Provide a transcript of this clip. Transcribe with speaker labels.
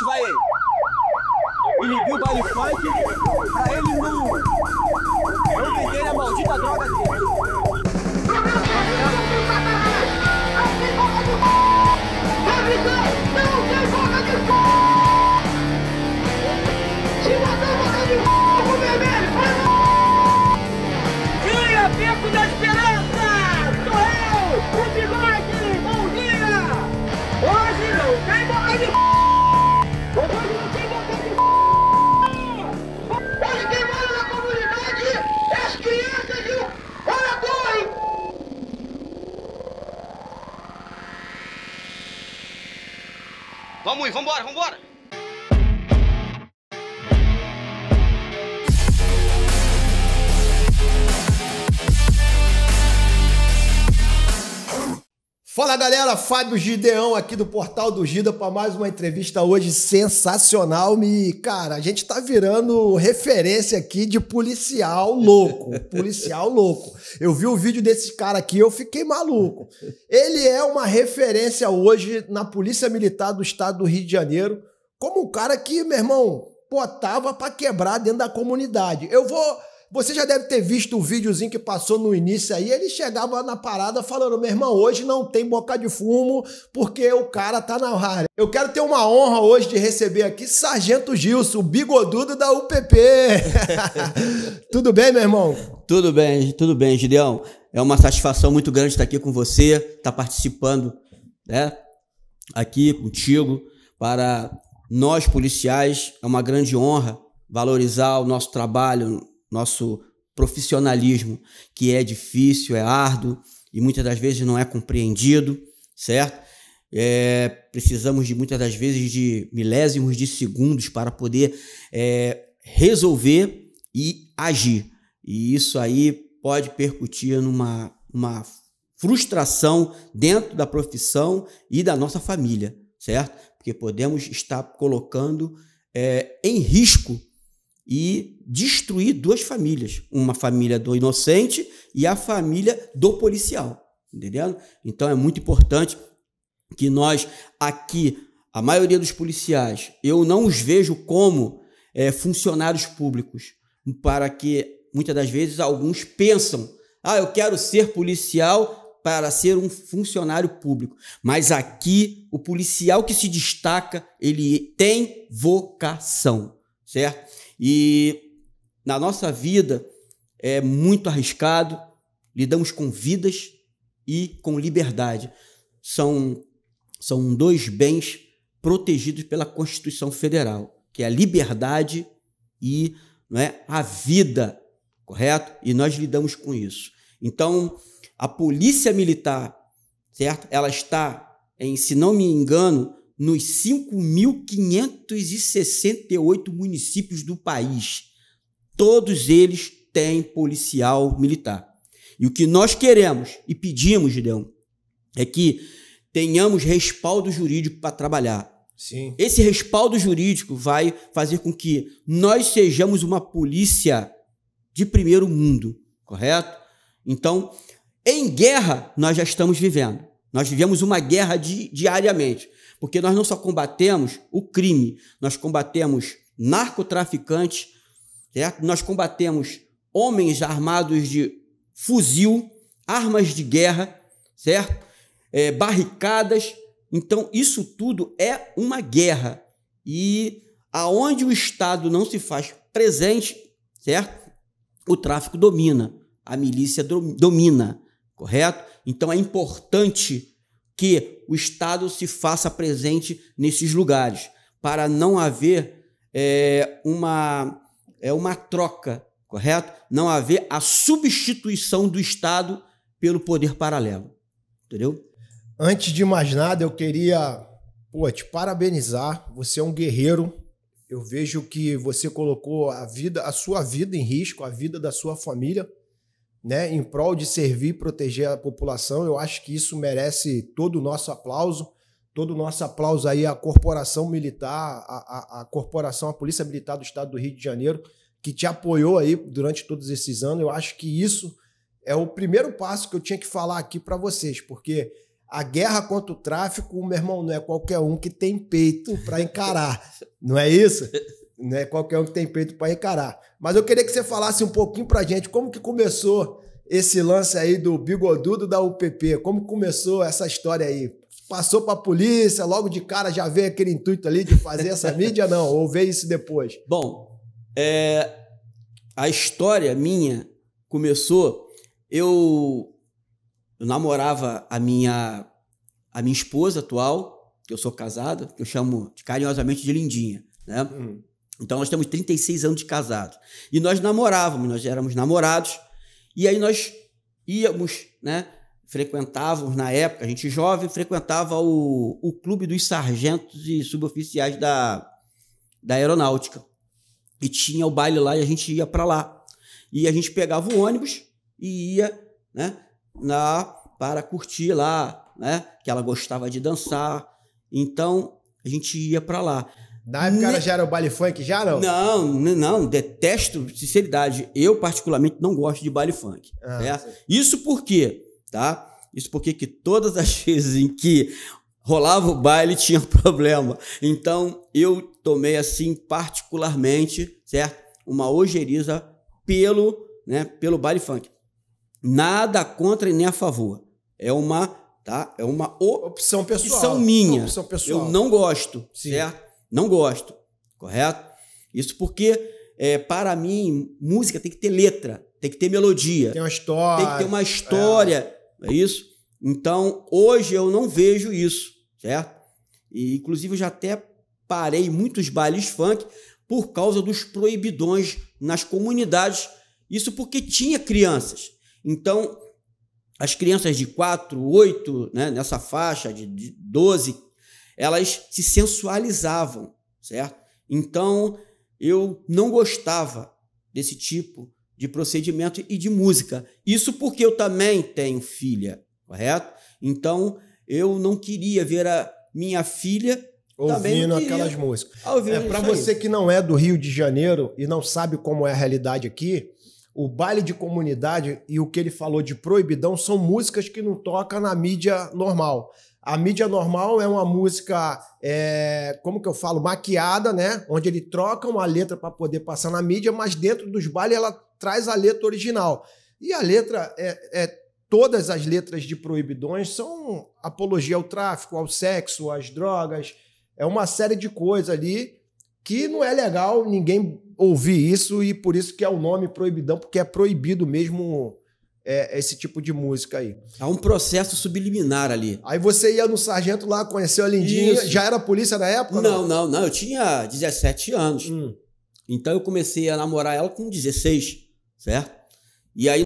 Speaker 1: gente vai inibir o baile funk pra ele não, não venderem a maldita droga dele. vambora, vambora!
Speaker 2: Fala galera, Fábio Gideão aqui do Portal do Gida para mais uma entrevista hoje sensacional. Me, cara, a gente tá virando referência aqui de policial louco, policial louco. Eu vi o vídeo desse cara aqui, eu fiquei maluco. Ele é uma referência hoje na Polícia Militar do Estado do Rio de Janeiro, como um cara que, meu irmão, botava para quebrar dentro da comunidade. Eu vou você já deve ter visto o videozinho que passou no início aí, ele chegava na parada falando: meu irmão, hoje não tem boca de fumo, porque o cara tá na área. Eu quero ter uma honra hoje de receber aqui Sargento Gilson, o bigodudo da UPP. tudo bem, meu irmão?
Speaker 1: Tudo bem, tudo bem, Gideão. É uma satisfação muito grande estar aqui com você, estar participando, né? Aqui contigo, para nós policiais, é uma grande honra valorizar o nosso trabalho nosso profissionalismo, que é difícil, é árduo e muitas das vezes não é compreendido, certo? É, precisamos de muitas das vezes de milésimos de segundos para poder é, resolver e agir. E isso aí pode percutir numa uma frustração dentro da profissão e da nossa família, certo? Porque podemos estar colocando é, em risco e destruir duas famílias, uma família do inocente e a família do policial, entendendo? Então é muito importante que nós aqui, a maioria dos policiais, eu não os vejo como é, funcionários públicos, para que muitas das vezes alguns pensam, ah, eu quero ser policial para ser um funcionário público. Mas aqui o policial que se destaca, ele tem vocação certo? E na nossa vida é muito arriscado, lidamos com vidas e com liberdade. São, são dois bens protegidos pela Constituição Federal, que é a liberdade e não é, a vida, correto? E nós lidamos com isso. Então, a polícia militar, certo? Ela está em, se não me engano, nos 5.568 municípios do país. Todos eles têm policial militar. E o que nós queremos e pedimos, Gideão, é que tenhamos respaldo jurídico para trabalhar. Sim. Esse respaldo jurídico vai fazer com que nós sejamos uma polícia de primeiro mundo, correto? Então, em guerra, nós já estamos vivendo. Nós vivemos uma guerra di diariamente. Porque nós não só combatemos o crime, nós combatemos narcotraficantes, certo? nós combatemos homens armados de fuzil, armas de guerra, certo? É, barricadas. Então, isso tudo é uma guerra. E aonde o Estado não se faz presente, certo? O tráfico domina, a milícia domina, correto? Então é importante que o Estado se faça presente nesses lugares, para não haver é, uma, é, uma troca, correto? Não haver a substituição do Estado pelo poder paralelo.
Speaker 2: Entendeu? Antes de mais nada, eu queria pô, te parabenizar. Você é um guerreiro. Eu vejo que você colocou a vida, a sua vida em risco, a vida da sua família né, em prol de servir e proteger a população. Eu acho que isso merece todo o nosso aplauso, todo o nosso aplauso aí à corporação militar, à, à, à corporação, à Polícia Militar do Estado do Rio de Janeiro, que te apoiou aí durante todos esses anos. Eu acho que isso é o primeiro passo que eu tinha que falar aqui para vocês, porque a guerra contra o tráfico, meu irmão, não é qualquer um que tem peito para encarar, não é isso? não é qualquer um que tem peito para encarar. Mas eu queria que você falasse um pouquinho para gente como que começou esse lance aí do bigodudo da UPP, como começou essa história aí? Passou para a polícia, logo de cara já veio aquele intuito ali de fazer essa mídia, não? Ou veio isso depois? Bom,
Speaker 1: é, a história minha começou. Eu, eu namorava a minha, a minha esposa atual, que eu sou casado, que eu chamo carinhosamente de Lindinha. Né? Hum. Então nós temos 36 anos de casados. E nós namorávamos, nós éramos namorados, e aí nós íamos, né? Frequentávamos, na época, a gente jovem, frequentava o, o clube dos sargentos e suboficiais da, da aeronáutica. E tinha o baile lá e a gente ia para lá. E a gente pegava o ônibus e ia, né? Na, para curtir lá, né? Que ela gostava de dançar. Então a gente ia para lá. Na época ne... já
Speaker 2: era o baile funk, já
Speaker 1: não? Não, não, detesto, sinceridade. Eu, particularmente, não gosto de baile funk. Ah, certo? Né? Isso porque, tá? Isso porque que todas as vezes em que rolava o baile tinha problema. Então, eu tomei, assim, particularmente, certo? Uma ojeriza pelo, né, pelo baile funk. Nada contra e nem a favor. É uma, tá? É uma op... opção pessoal. Opção minha. Opção pessoal. Eu não gosto, Sim. certo? Não gosto, correto? Isso porque, é, para mim, música tem que ter letra, tem que ter melodia. Tem
Speaker 2: uma história. Tem que ter uma
Speaker 1: história, é. é isso? Então, hoje eu não vejo isso, certo? E, inclusive, eu já até parei muitos bailes funk por causa dos proibidões nas comunidades. Isso porque tinha crianças. Então, as crianças de 4, 8, né, nessa faixa de 12, elas se sensualizavam, certo? Então eu não gostava desse tipo de procedimento e de música. Isso porque eu também tenho filha, correto? Então eu não queria ver a minha filha ouvindo aquelas músicas. Ah, é para você
Speaker 2: que não é do Rio de Janeiro e não sabe como é a realidade aqui, o baile de comunidade e o que ele falou de proibidão são músicas que não toca na mídia normal. A mídia normal é uma música, é, como que eu falo, maquiada, né? Onde ele troca uma letra para poder passar na mídia, mas dentro dos bailes ela traz a letra original. E a letra é, é todas as letras de proibidões são apologia ao tráfico, ao sexo, às drogas, é uma série de coisas ali que não é legal ninguém ouvir isso e por isso que é o nome proibidão, porque é proibido mesmo é, esse tipo de música aí. Há um processo subliminar ali. Aí você ia no sargento lá, conheceu a Lindinha, isso. já era polícia na época? Não, não, não,
Speaker 1: não. eu tinha 17 anos. Hum. Então eu comecei a namorar ela com 16, certo? E aí